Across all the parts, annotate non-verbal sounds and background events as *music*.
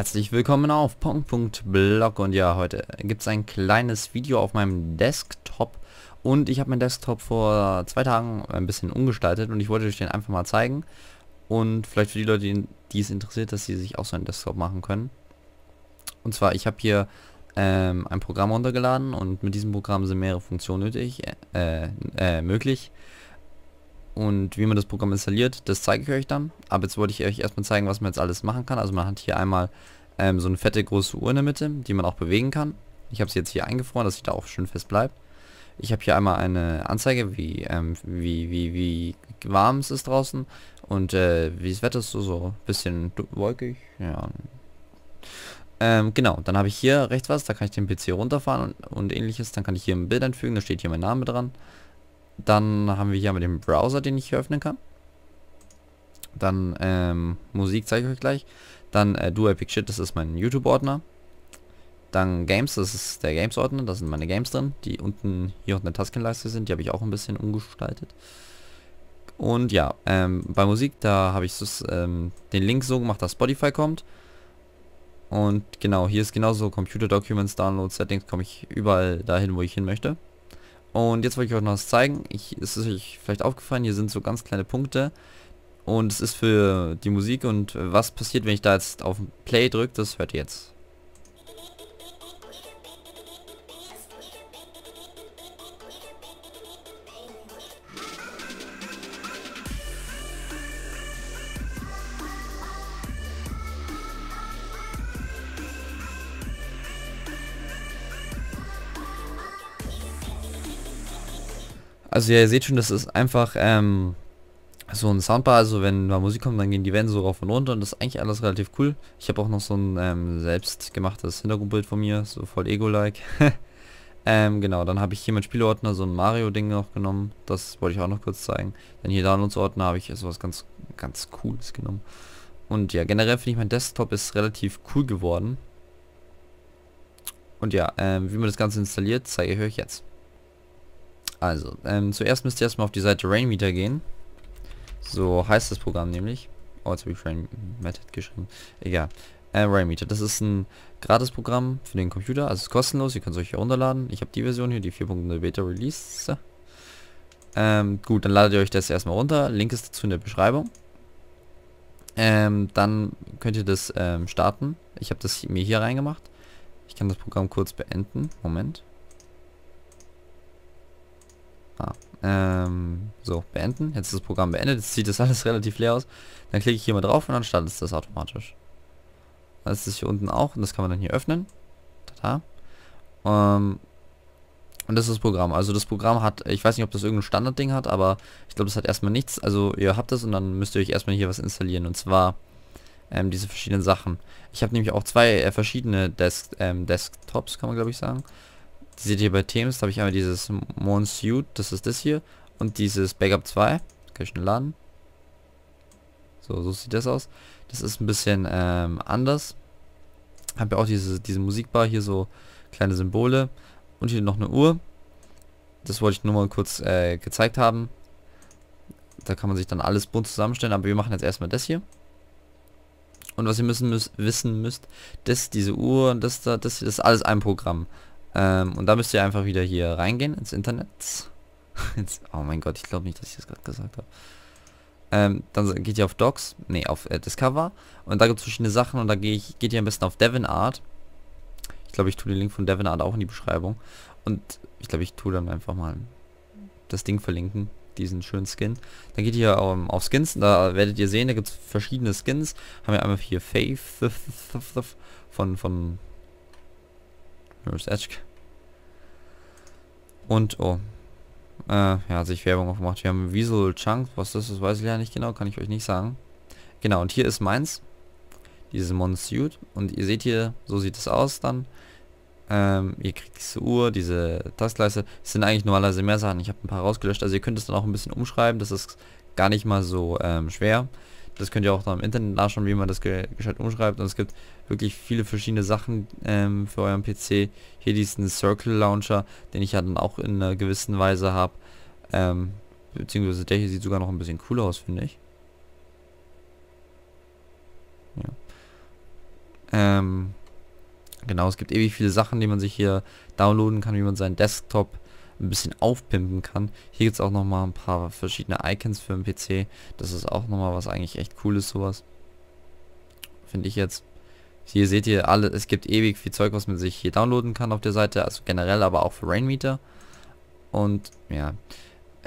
Herzlich willkommen auf pong.blog und ja, heute gibt es ein kleines Video auf meinem Desktop und ich habe meinen Desktop vor zwei Tagen ein bisschen umgestaltet und ich wollte euch den einfach mal zeigen und vielleicht für die Leute, die, es interessiert, dass sie sich auch so einen Desktop machen können. Und zwar, ich habe hier ähm, ein Programm runtergeladen und mit diesem Programm sind mehrere Funktionen nötig, äh, äh, möglich und wie man das Programm installiert, das zeige ich euch dann. Aber jetzt wollte ich euch erstmal zeigen, was man jetzt alles machen kann. Also man hat hier einmal ähm, so eine fette große Uhr in der Mitte, die man auch bewegen kann. Ich habe sie jetzt hier eingefroren, dass sie da auch schön fest bleibt. Ich habe hier einmal eine Anzeige, wie, ähm, wie, wie, wie warm es ist draußen und äh, wie das Wetter ist, so, so bisschen wolkig, ja. Ähm, genau, dann habe ich hier rechts was, da kann ich den PC runterfahren und, und ähnliches. Dann kann ich hier ein Bild einfügen, da steht hier mein Name dran. Dann haben wir hier mit dem Browser, den ich hier öffnen kann. Dann ähm, Musik zeige ich euch gleich. Dann äh, Do Epic Shit, das ist mein YouTube-Ordner. Dann Games, das ist der Games-Ordner, da sind meine Games drin, die unten hier unter der Taskenleiste sind, die habe ich auch ein bisschen umgestaltet. Und ja, ähm, bei Musik, da habe ich ähm, den Link so gemacht, dass Spotify kommt. Und genau, hier ist genauso Computer Documents, Downloads, Settings, komme ich überall dahin, wo ich hin möchte. Und jetzt wollte ich euch noch was zeigen. Ich, es ist euch vielleicht aufgefallen, hier sind so ganz kleine Punkte. Und es ist für die Musik und äh, was passiert, wenn ich da jetzt auf Play drücke, das hört ihr jetzt. Also ja, ihr seht schon, das ist einfach ähm, so ein Soundbar. Also wenn mal Musik kommt, dann gehen die Wände so rauf und runter und das ist eigentlich alles relativ cool. Ich habe auch noch so ein ähm, selbstgemachtes Hintergrundbild von mir, so voll Ego-like. *laughs* ähm, genau, dann habe ich hier mein Spielordner so ein Mario-Ding noch genommen. Das wollte ich auch noch kurz zeigen. Denn hier Downloads-Ordner habe ich sowas ganz, ganz Cooles genommen. Und ja, generell finde ich, mein Desktop ist relativ cool geworden. Und ja, ähm, wie man das Ganze installiert, zeige ich euch jetzt. Also, ähm, zuerst müsst ihr erstmal auf die Seite Rainmeter gehen. So heißt das Programm nämlich. Oh, jetzt habe ich Rain geschrieben. Egal. Äh, Rainmeter. Das ist ein gratis Programm für den Computer. Also es ist kostenlos. Ihr könnt es euch herunterladen. Ich habe die Version hier, die 4.0 Beta Release. Ähm, gut, dann ladet ihr euch das erstmal runter. Link ist dazu in der Beschreibung. Ähm, dann könnt ihr das ähm, starten. Ich habe das mir hier reingemacht. Ich kann das Programm kurz beenden. Moment. Ah, ähm, so, beenden. Jetzt ist das Programm beendet. Jetzt sieht das alles *laughs* relativ leer aus. Dann klicke ich hier mal drauf und dann startet das automatisch. Das ist hier unten auch und das kann man dann hier öffnen. Tada. Ähm, und das ist das Programm. Also das Programm hat, ich weiß nicht, ob das irgendein Standardding hat, aber ich glaube, das hat erstmal nichts. Also ihr habt das und dann müsst ihr euch erstmal hier was installieren. Und zwar ähm, diese verschiedenen Sachen. Ich habe nämlich auch zwei äh, verschiedene Desk ähm, Desktops, kann man glaube ich sagen. Die seht ihr bei Themes, da habe ich einmal dieses Monsuit, das ist das hier. Und dieses Backup 2. Kann ich schnell laden. So, so sieht das aus. Das ist ein bisschen ähm, anders. Habe ja auch diese, diese Musikbar, hier so kleine Symbole. Und hier noch eine Uhr. Das wollte ich nur mal kurz äh, gezeigt haben. Da kann man sich dann alles bunt zusammenstellen, aber wir machen jetzt erstmal das hier. Und was ihr müssen müsst, wissen müsst, dass diese Uhr und das da, das das ist alles ein Programm. Ähm, und da müsst ihr einfach wieder hier reingehen ins Internet. Jetzt, *laughs* oh mein Gott, ich glaube nicht, dass ich das gerade gesagt habe. Ähm, dann geht ihr auf Docs, nee, auf äh, Discover. Und da gibt es verschiedene Sachen und da geh ich, geht ihr am besten auf DevonArt. Ich glaube, ich tue den Link von DevonArt auch in die Beschreibung. Und ich glaube, ich tue dann einfach mal das Ding verlinken, diesen schönen Skin. Dann geht ihr ähm, auf Skins, da werdet ihr sehen, da gibt es verschiedene Skins. Haben wir einmal hier Faith von, von Mirror's Edge. Und, oh. Äh, ja, hat sich Werbung aufgemacht. Wir haben Visual Chunk. Was das ist, weiß ich ja nicht genau. Kann ich euch nicht sagen. Genau, und hier ist meins. Dieses Monsuit. Und ihr seht hier, so sieht es aus dann. Ähm, ihr kriegt diese Uhr, diese Taskleiste. Es sind eigentlich normalerweise mehr Sachen. Ich habe ein paar rausgelöscht. Also ihr könnt es dann auch ein bisschen umschreiben. Das ist gar nicht mal so ähm, schwer das könnt ihr auch da im Internet nachschauen, wie man das ge gescheit umschreibt. Und es gibt wirklich viele verschiedene Sachen ähm, für euren PC. Hier diesen Circle Launcher, den ich ja dann auch in einer gewissen Weise habe. Ähm, beziehungsweise der hier sieht sogar noch ein bisschen cooler aus, finde ich. Ja. Ähm, genau, es gibt ewig viele Sachen, die man sich hier downloaden kann, wie man seinen Desktop ein bisschen aufpimpen kann. Hier gibt es auch nochmal ein paar verschiedene Icons für den PC. Das ist auch nochmal was eigentlich echt cooles sowas. Finde ich jetzt. Hier seht ihr alle, es gibt ewig viel Zeug, was man sich hier downloaden kann auf der Seite. Also generell, aber auch für Rainmeter. Und ja,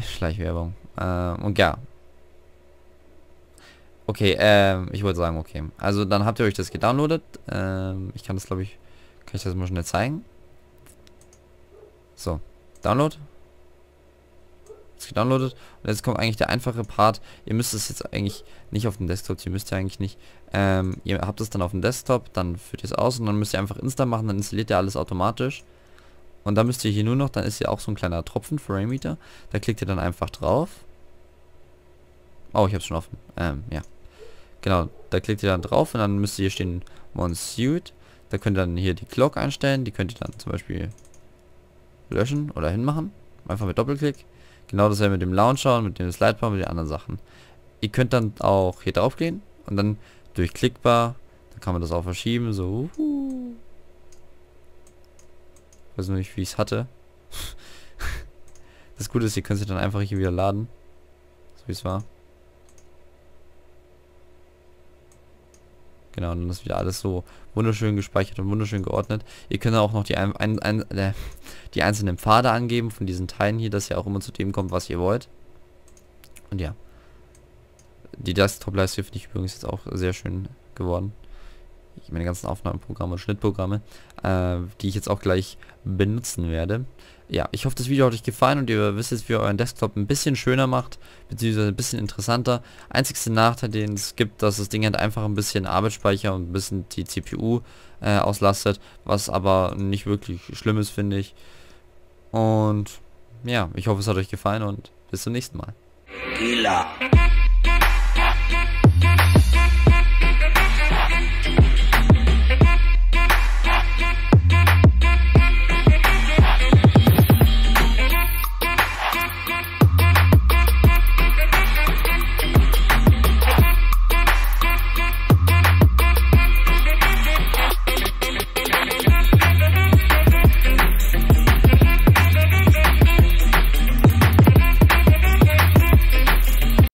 Schleichwerbung. Äh, und ja, Okay, ähm, ich wollte sagen, okay. Also dann habt ihr euch das gedownloadet. Ähm, ich kann das, glaube ich, kann ich das mal schnell zeigen. So. Download. Ist gedownloadet. Und jetzt kommt eigentlich der einfache Part. Ihr müsst es jetzt eigentlich nicht auf dem Desktop, ihr müsst ja eigentlich nicht. Ähm, ihr habt es dann auf dem Desktop, dann führt ihr es aus und dann müsst ihr einfach Insta machen, dann installiert ihr alles automatisch. Und dann müsst ihr hier nur noch, dann ist hier auch so ein kleiner Tropfen für Rainmeter. Da klickt ihr dann einfach drauf. Oh, ich hab's schon offen. Ähm, ja. Genau, da klickt ihr dann drauf und dann müsst ihr hier stehen Suit. Da könnt ihr dann hier die Glock einstellen. Die könnt ihr dann zum Beispiel löschen oder hinmachen. Einfach mit Doppelklick. Genau dasselbe mit dem Launcher und mit dem Slidebar und mit den anderen Sachen. Ihr könnt dann auch hier drauf gehen und dann durchklickbar, dann kann man das auch verschieben, so. Uhuhu. Weiß nicht, wie ich es hatte. *laughs* das Gute ist, ihr könnt es dann einfach hier wieder laden. So wie es war. Genau, dann ist wieder alles so wunderschön gespeichert und wunderschön geordnet. Ihr könnt auch noch die, ein, ein, äh, die einzelnen Pfade angeben von diesen Teilen hier, dass ihr auch immer zu dem kommt, was ihr wollt. Und ja. Die Desktop-Leiste finde ich übrigens jetzt auch sehr schön geworden meine ganzen Aufnahmeprogramme und Schnittprogramme, äh, die ich jetzt auch gleich benutzen werde. Ja, ich hoffe, das Video hat euch gefallen und ihr wisst jetzt, wie ihr euren Desktop ein bisschen schöner macht, beziehungsweise ein bisschen interessanter. Einzigste Nachteil, den es gibt, dass das Ding halt einfach ein bisschen Arbeitsspeicher und ein bisschen die CPU äh, auslastet, was aber nicht wirklich schlimm ist, finde ich. Und ja, ich hoffe, es hat euch gefallen und bis zum nächsten Mal. Killer.